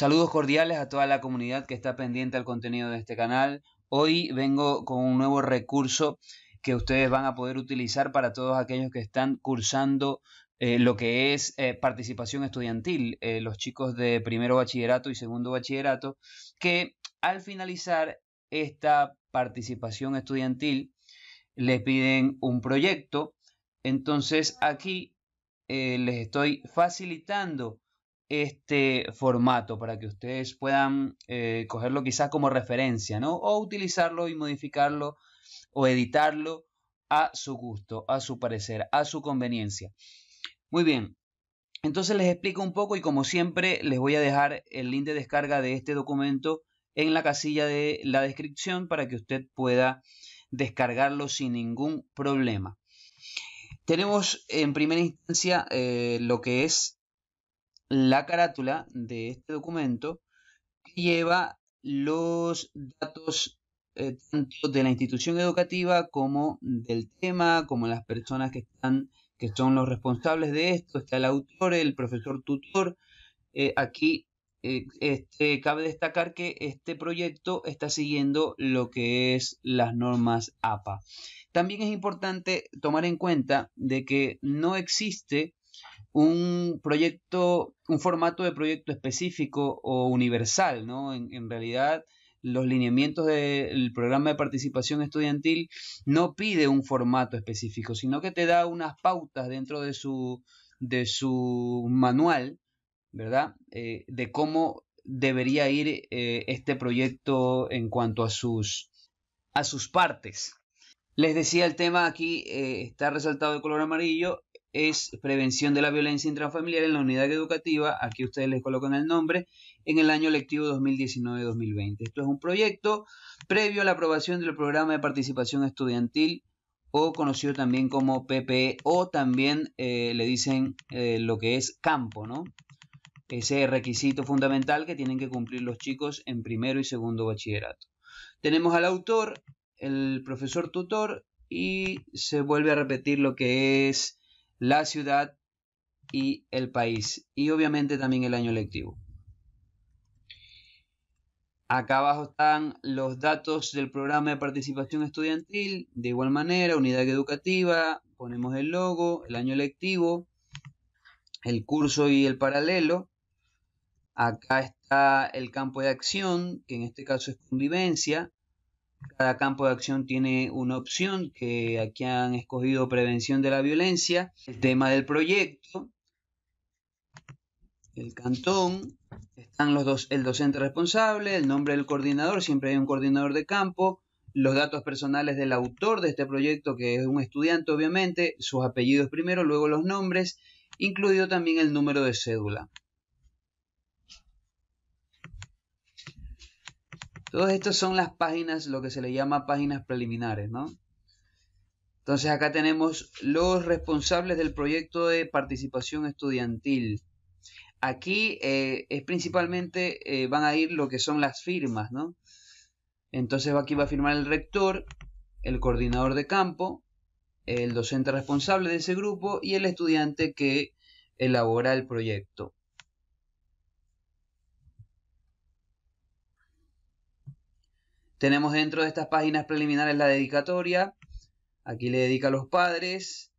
Saludos cordiales a toda la comunidad que está pendiente al contenido de este canal. Hoy vengo con un nuevo recurso que ustedes van a poder utilizar para todos aquellos que están cursando eh, lo que es eh, participación estudiantil, eh, los chicos de primero bachillerato y segundo bachillerato, que al finalizar esta participación estudiantil les piden un proyecto. Entonces aquí les estoy facilitando este formato para que ustedes puedan eh, cogerlo quizás como referencia, ¿no? O utilizarlo y modificarlo o editarlo a su gusto, a su parecer, a su conveniencia. Muy bien, entonces les explico un poco y como siempre les voy a dejar el link de descarga de este documento en la casilla de la descripción para que usted pueda descargarlo sin ningún problema. Tenemos en primera instancia eh, lo que es la carátula de este documento que lleva los datos eh, tanto de la institución educativa como del tema, como las personas que están que son los responsables de esto, está el autor, el profesor tutor. Eh, aquí eh, este, cabe destacar que este proyecto está siguiendo lo que es las normas APA. También es importante tomar en cuenta de que no existe un proyecto, un formato de proyecto específico o universal, ¿no? En, realidad, los lineamientos del programa de participación estudiantil no pide un formato específico, sino que te da unas pautas dentro de su, de su manual, ¿verdad? Eh, de cómo debería ir eh, este proyecto en cuanto a sus, a sus partes. Les decía el tema aquí eh, está resaltado de color amarillo es Prevención de la Violencia Intrafamiliar en la Unidad Educativa, aquí ustedes les colocan el nombre, en el año lectivo 2019-2020. Esto es un proyecto previo a la aprobación del Programa de Participación Estudiantil, o conocido también como PPE, o también eh, le dicen eh, lo que es campo, ¿no? Ese requisito fundamental que tienen que cumplir los chicos en primero y segundo bachillerato. Tenemos al autor, el profesor tutor, y se vuelve a repetir lo que es la ciudad y el país. Y obviamente también el año lectivo. Acá abajo están los datos del programa de participación estudiantil, de igual manera, unidad educativa, ponemos el logo, el año lectivo, el curso y el paralelo. Acá está el campo de acción, que en este caso es convivencia. Cada campo de acción tiene una opción que aquí han escogido prevención de la violencia, el tema del proyecto, el cantón, están los dos, el docente responsable, el nombre del coordinador, siempre hay un coordinador de campo, los datos personales del autor de este proyecto, que es un estudiante obviamente, sus apellidos primero, luego los nombres, incluido también el número de cédula. Todas estas son las páginas, lo que se le llama páginas preliminares, ¿no? Entonces acá tenemos los responsables del proyecto de participación estudiantil. Aquí eh, es principalmente eh, van a ir lo que son las firmas, ¿no? Entonces aquí va a firmar el rector, el coordinador de campo, el docente responsable de ese grupo y el estudiante que elabora el proyecto. Tenemos dentro de estas páginas preliminares la dedicatoria. Aquí le dedica a los padres,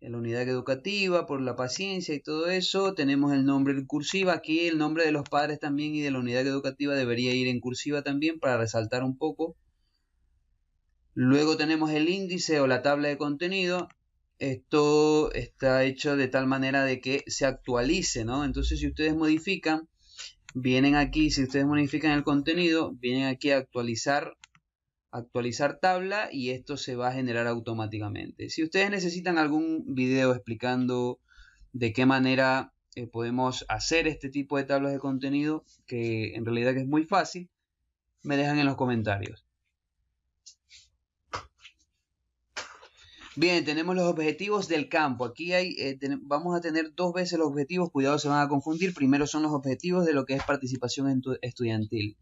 en la unidad educativa, por la paciencia y todo eso. Tenemos el nombre en cursiva. Aquí el nombre de los padres también y de la unidad educativa debería ir en cursiva también para resaltar un poco. Luego tenemos el índice o la tabla de contenido. Esto está hecho de tal manera de que se actualice, ¿no? Entonces, si ustedes modifican vienen aquí, si ustedes modifican el contenido, vienen aquí a actualizar, actualizar tabla y esto se va a generar automáticamente. Si ustedes necesitan algún video explicando de qué manera eh, podemos hacer este tipo de tablas de contenido, que en realidad es muy fácil, me dejan en los comentarios. Bien, tenemos los objetivos del campo. Aquí hay, eh, vamos a tener dos veces los objetivos. Cuidado, se van a confundir. Primero son los objetivos de lo que es participación estudiantil.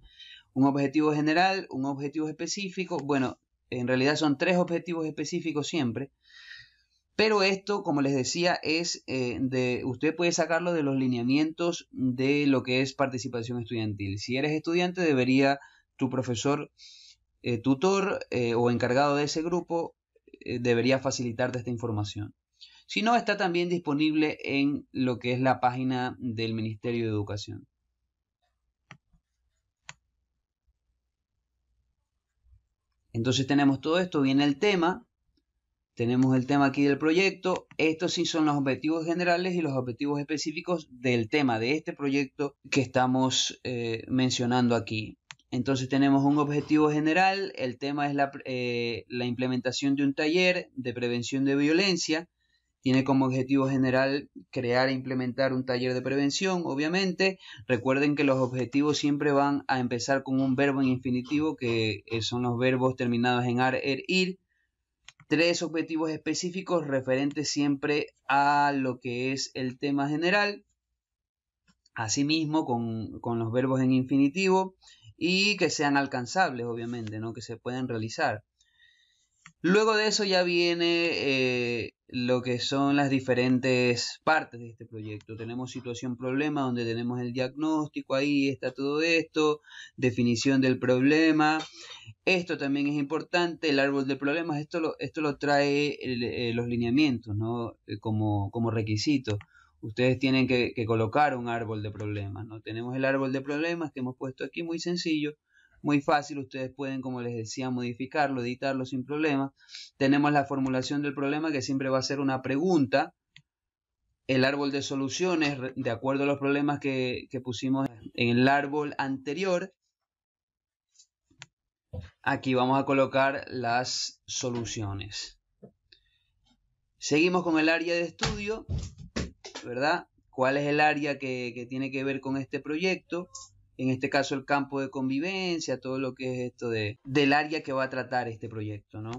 Un objetivo general, un objetivo específico. Bueno, en realidad son tres objetivos específicos siempre. Pero esto, como les decía, es eh, de. Usted puede sacarlo de los lineamientos de lo que es participación estudiantil. Si eres estudiante, debería tu profesor, eh, tutor o encargado de ese grupo eh, debería facilitarte esta información. Si no, está también disponible en lo que es la página del Ministerio de Educación. Entonces tenemos todo esto, viene el tema, tenemos el tema aquí del proyecto, estos sí son los objetivos generales y los objetivos específicos del tema de este proyecto que estamos eh, mencionando aquí. Entonces tenemos un objetivo general, el tema es eh, la, implementación de un taller de prevención de violencia, tiene como objetivo general crear e implementar un taller de prevención, obviamente. Recuerden que los objetivos siempre van a empezar con un verbo en infinitivo, que eh, son los verbos terminados en ar, er, ir. Tres objetivos específicos referentes siempre a lo que es el tema general. Asimismo, con, con los verbos en infinitivo, y que sean alcanzables, obviamente, ¿no? que se puedan realizar. Luego de eso ya viene eh, lo que son las diferentes partes de este proyecto. Tenemos situación problema, donde tenemos el diagnóstico, ahí está todo esto, definición del problema. Esto también es importante, el árbol de problemas, esto lo, esto lo trae eh, los lineamientos ¿no? Eh, como requisito ustedes tienen que, colocar un árbol de problemas, ¿no? Tenemos el árbol de problemas que hemos puesto aquí muy sencillo, muy fácil, ustedes pueden, como les decía, modificarlo, editarlo sin problema. Tenemos la formulación del problema que siempre va a ser una pregunta. El árbol de soluciones, de acuerdo a los problemas que pusimos en el árbol anterior, aquí vamos a colocar las soluciones. Seguimos con el área de estudio ¿verdad? ¿Cuál es el área que, tiene que ver con este proyecto? en este caso el campo de convivencia, todo lo que es esto de, del área que va a tratar este proyecto, ¿no?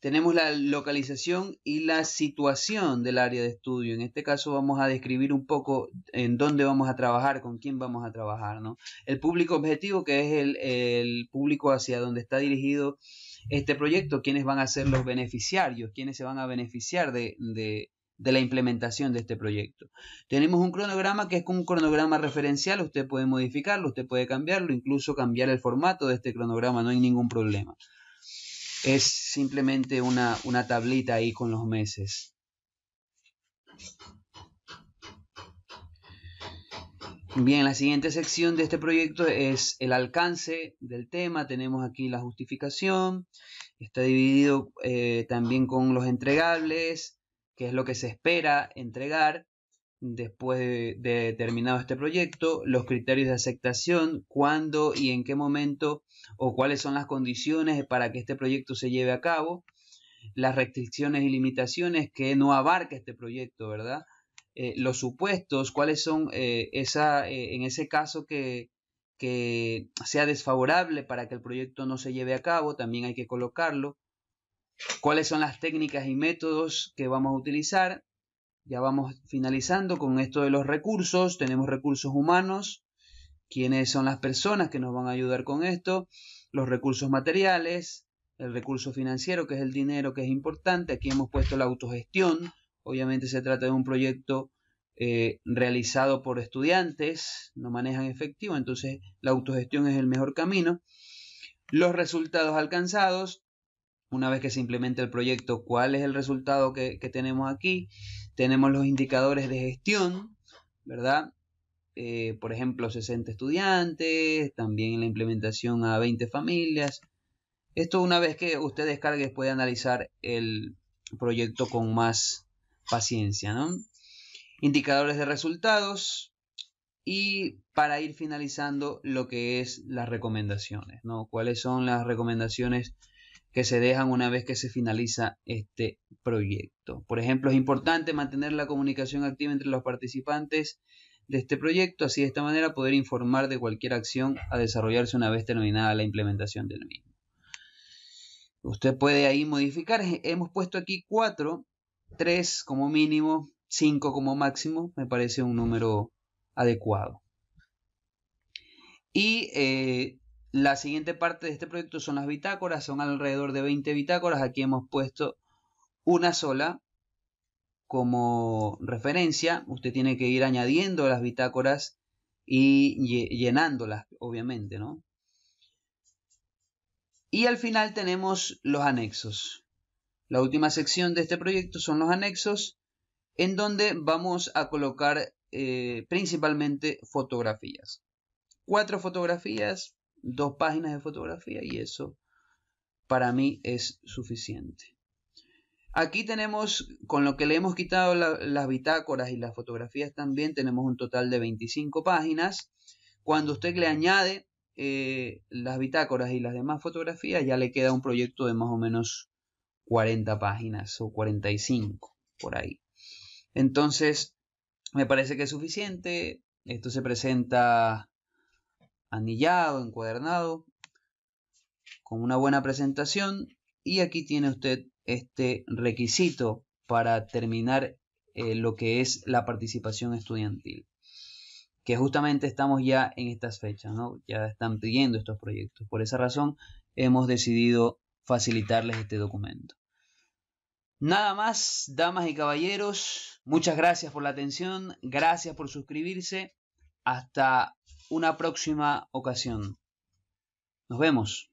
Tenemos la localización y la situación del área de estudio. En este caso vamos a describir un poco en dónde vamos a trabajar, con quién vamos a trabajar, ¿no? El público objetivo, que es el, público hacia donde está dirigido este proyecto, quiénes van a ser los beneficiarios, quiénes se van a beneficiar de, de de la implementación de este proyecto. Tenemos un cronograma que es un cronograma referencial, usted puede modificarlo, usted puede cambiarlo, incluso cambiar el formato de este cronograma, no hay ningún problema. Es simplemente una, tablita ahí con los meses. Bien, la siguiente sección de este proyecto es el alcance del tema. Tenemos aquí la justificación. Está dividido eh, también con los entregables, qué es lo que se espera entregar después de, terminado este proyecto, los criterios de aceptación, cuándo y en qué momento o cuáles son las condiciones para que este proyecto se lleve a cabo, las restricciones y limitaciones que no abarca este proyecto, ¿verdad? Eh, los supuestos, cuáles son eh, esa, eh, en ese caso que sea desfavorable para que el proyecto no se lleve a cabo, también hay que colocarlo cuáles son las técnicas y métodos que vamos a utilizar. Ya vamos finalizando con esto de los recursos. Tenemos recursos humanos, quiénes son las personas que nos van a ayudar con esto, los recursos materiales, el recurso financiero, que es el dinero, que es importante. Aquí hemos puesto la autogestión. Obviamente se trata de un proyecto eh, realizado por estudiantes, no manejan efectivo, entonces la autogestión es el mejor camino. Los resultados alcanzados, una vez que se implemente el proyecto, cuál es el resultado que, tenemos aquí. Tenemos los indicadores de gestión, ¿verdad? Eh, por ejemplo, 60 estudiantes, también la implementación a 20 familias. Esto una vez que usted descargue puede analizar el proyecto con más paciencia, ¿no? Indicadores de resultados y para ir finalizando lo que es las recomendaciones, ¿no? ¿Cuáles son las recomendaciones? que se dejan una vez que se finaliza este proyecto. Por ejemplo, es importante mantener la comunicación activa entre los participantes de este proyecto, así de esta manera poder informar de cualquier acción a desarrollarse una vez terminada la implementación del mismo. Usted puede ahí modificar, hemos puesto aquí 4, 3 como mínimo, 5 como máximo, me parece un número adecuado. Y eh, la siguiente parte de este proyecto son las bitácoras, son alrededor de 20 bitácoras, aquí hemos puesto una sola como referencia, usted tiene que ir añadiendo las bitácoras y llenándolas, obviamente, ¿no? Y al final tenemos los anexos. La última sección de este proyecto son los anexos, en donde vamos a colocar eh, principalmente fotografías. Cuatro fotografías dos páginas de fotografía y eso para mí es suficiente. Aquí tenemos, con lo que le hemos quitado las bitácoras y las fotografías también, tenemos un total de 25 páginas. Cuando usted le añade eh, las bitácoras y las demás fotografías, ya le queda un proyecto de más o menos 40 páginas o 45 por ahí. Entonces, me parece que es suficiente. Esto se presenta anillado, encuadernado, con una buena presentación. Y aquí tiene usted este requisito para terminar eh, lo que es la participación estudiantil. Que justamente estamos ya en estas fechas, ¿no? Ya están pidiendo estos proyectos. Por esa razón hemos decidido facilitarles este documento. Nada más, damas y caballeros, muchas gracias por la atención, gracias por suscribirse hasta una próxima ocasión. Nos vemos.